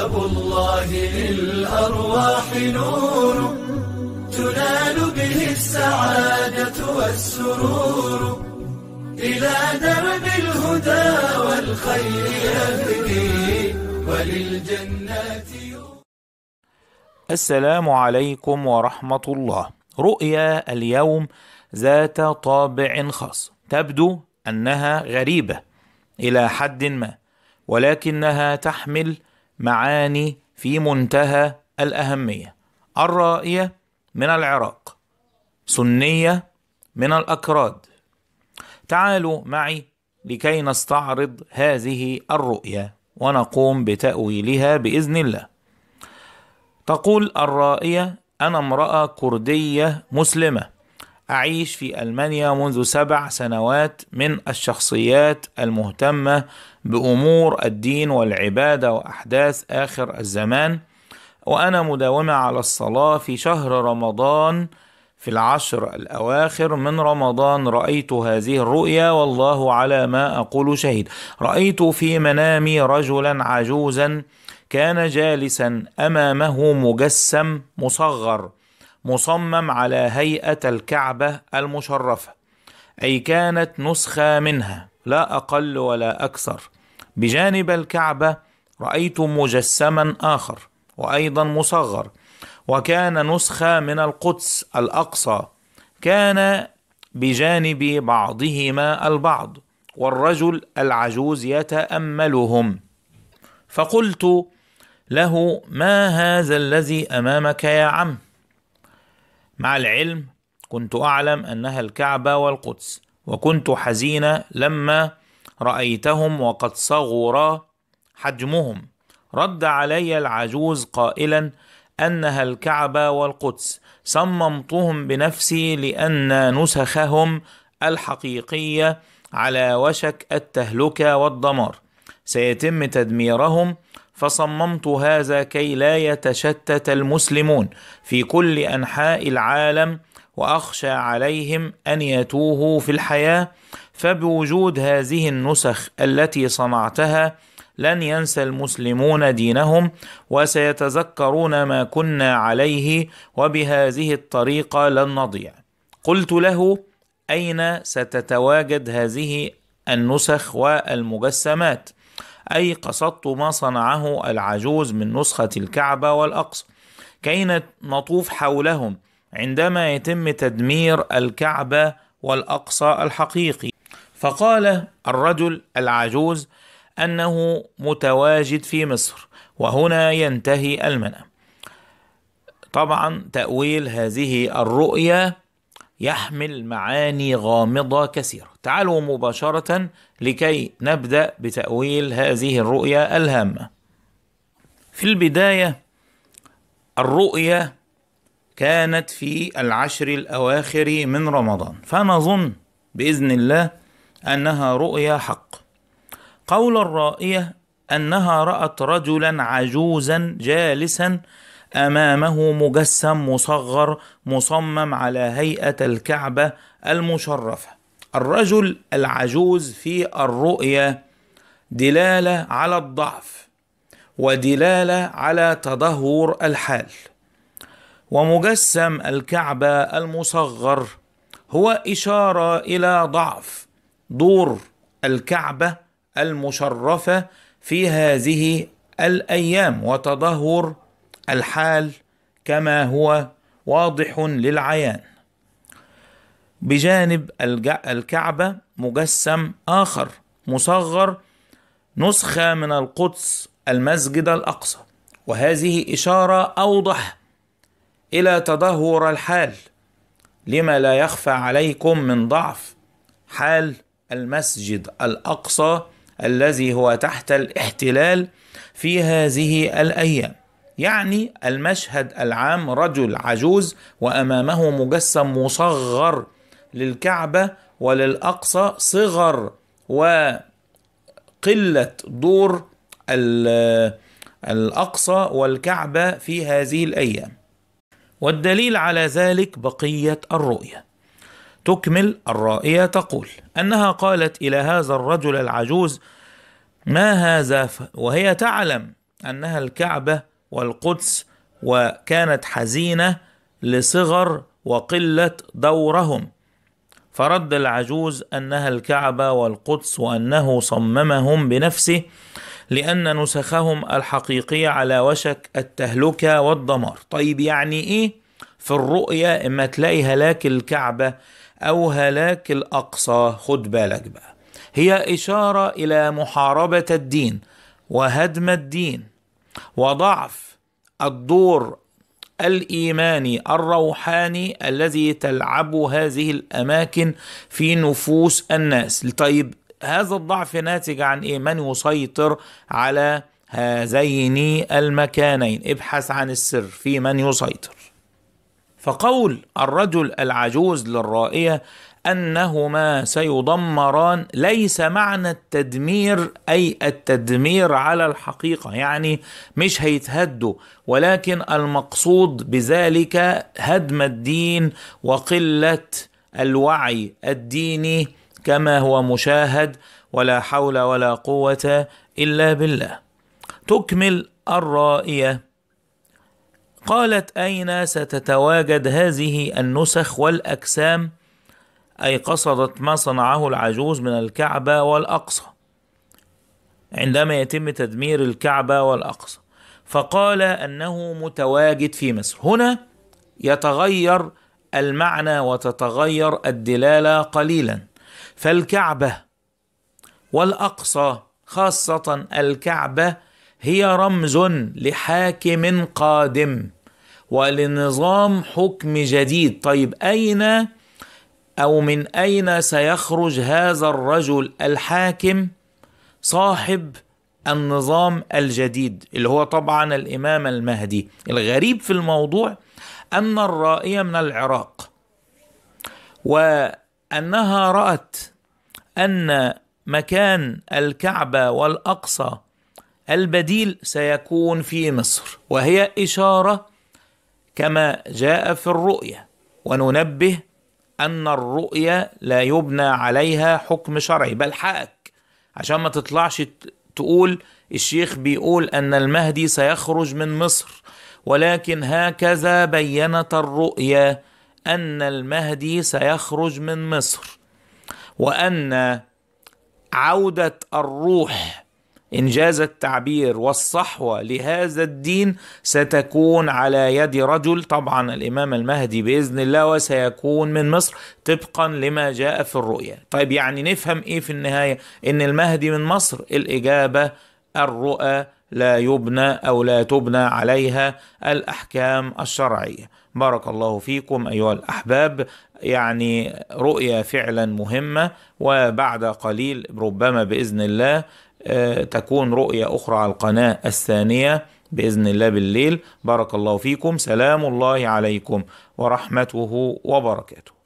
كتاب الله للأرواح نور تنال به السعادة والسرور إلى درب الهدى والخير يهدي وللجنات السلام عليكم ورحمة الله رؤيا اليوم ذات طابع خاص تبدو أنها غريبة إلى حد ما ولكنها تحمل معاني في منتهى الأهمية الرائية من العراق سنية من الأكراد تعالوا معي لكي نستعرض هذه الرؤية ونقوم بتأويلها بإذن الله تقول الرائية أنا امرأة كردية مسلمة أعيش في ألمانيا منذ سبع سنوات من الشخصيات المهتمة بأمور الدين والعبادة وأحداث آخر الزمان وأنا مداومة على الصلاة في شهر رمضان في العشر الأواخر من رمضان رأيت هذه الرؤيا والله على ما أقول شهيد رأيت في منامي رجلا عجوزا كان جالسا أمامه مجسم مصغر مصمم على هيئة الكعبة المشرفة أي كانت نسخة منها لا أقل ولا أكثر بجانب الكعبة رأيت مجسما آخر وأيضا مصغر وكان نسخة من القدس الأقصى كان بجانب بعضهما البعض والرجل العجوز يتأملهم فقلت له ما هذا الذي أمامك يا عم مع العلم كنت أعلم أنها الكعبة والقدس وكنت حزينة لما رأيتهم وقد صغر حجمهم رد علي العجوز قائلا أنها الكعبة والقدس صممتهم بنفسي لأن نسخهم الحقيقية على وشك التهلكة والدمار سيتم تدميرهم فصممت هذا كي لا يتشتت المسلمون في كل انحاء العالم واخشى عليهم ان يتوهوا في الحياه فبوجود هذه النسخ التي صنعتها لن ينسى المسلمون دينهم وسيتذكرون ما كنا عليه وبهذه الطريقه لن نضيع قلت له اين ستتواجد هذه النسخ والمجسمات أي قصدت ما صنعه العجوز من نسخة الكعبة والأقصى كي نطوف حولهم عندما يتم تدمير الكعبة والأقصى الحقيقي فقال الرجل العجوز أنه متواجد في مصر وهنا ينتهي المنام طبعا تأويل هذه الرؤية يحمل معاني غامضة كثيرة تعالوا مباشرة لكي نبدأ بتأويل هذه الرؤية الهامة في البداية الرؤية كانت في العشر الأواخر من رمضان فنظن بإذن الله أنها رؤيا حق قول الرائية أنها رأت رجلا عجوزا جالسا امامه مجسم مصغر مصمم على هيئه الكعبه المشرفه الرجل العجوز في الرؤيه دلاله على الضعف ودلاله على تدهور الحال ومجسم الكعبه المصغر هو اشاره الى ضعف دور الكعبه المشرفه في هذه الايام وتدهور الحال كما هو واضح للعيان بجانب الكعبة مجسم آخر مصغر نسخة من القدس المسجد الأقصى وهذه إشارة أوضح إلى تدهور الحال لما لا يخفى عليكم من ضعف حال المسجد الأقصى الذي هو تحت الاحتلال في هذه الأيام يعني المشهد العام رجل عجوز وامامه مجسم مصغر للكعبه وللاقصى صغر وقله دور الاقصى والكعبه في هذه الايام والدليل على ذلك بقيه الرؤيه تكمل الرائيه تقول انها قالت الى هذا الرجل العجوز ما هذا وهي تعلم انها الكعبه والقدس وكانت حزينه لصغر وقله دورهم فرد العجوز انها الكعبه والقدس وانه صممهم بنفسه لان نسخهم الحقيقيه على وشك التهلكه والدمار طيب يعني ايه في الرؤيه اما تلاقي هلاك الكعبه او هلاك الاقصى خد بالك بقى هي اشاره الى محاربه الدين وهدم الدين وضعف الدور الايماني الروحاني الذي تلعبه هذه الاماكن في نفوس الناس طيب هذا الضعف ناتج عن ايه من يسيطر على هذين المكانين ابحث عن السر في من يسيطر فقول الرجل العجوز للرائيه انهما سيدمران ليس معنى التدمير اي التدمير على الحقيقه يعني مش هيتهدوا ولكن المقصود بذلك هدم الدين وقله الوعي الديني كما هو مشاهد ولا حول ولا قوه الا بالله تكمل الرائيه قالت اين ستتواجد هذه النسخ والاجسام أي قصدت ما صنعه العجوز من الكعبة والأقصى عندما يتم تدمير الكعبة والأقصى فقال أنه متواجد في مصر هنا يتغير المعنى وتتغير الدلالة قليلا فالكعبة والأقصى خاصة الكعبة هي رمز لحاكم قادم ولنظام حكم جديد طيب أين او من اين سيخرج هذا الرجل الحاكم صاحب النظام الجديد اللي هو طبعا الامام المهدي الغريب في الموضوع ان الرائيه من العراق وانها رات ان مكان الكعبه والاقصى البديل سيكون في مصر وهي اشاره كما جاء في الرؤيه وننبه أن الرؤية لا يبنى عليها حكم شرعي بل حقك عشان ما تطلعش تقول الشيخ بيقول أن المهدي سيخرج من مصر ولكن هكذا بينت الرؤيا أن المهدي سيخرج من مصر وأن عودة الروح انجاز التعبير والصحوه لهذا الدين ستكون على يد رجل طبعا الامام المهدي باذن الله وسيكون من مصر طبقا لما جاء في الرؤيا. طيب يعني نفهم ايه في النهايه؟ ان المهدي من مصر الاجابه الرؤى لا يبنى او لا تبنى عليها الاحكام الشرعيه. بارك الله فيكم ايها الاحباب يعني رؤيه فعلا مهمه وبعد قليل ربما باذن الله آه، تكون رؤية أخرى على القناة الثانية بإذن الله بالليل بارك الله فيكم سلام الله عليكم ورحمته وبركاته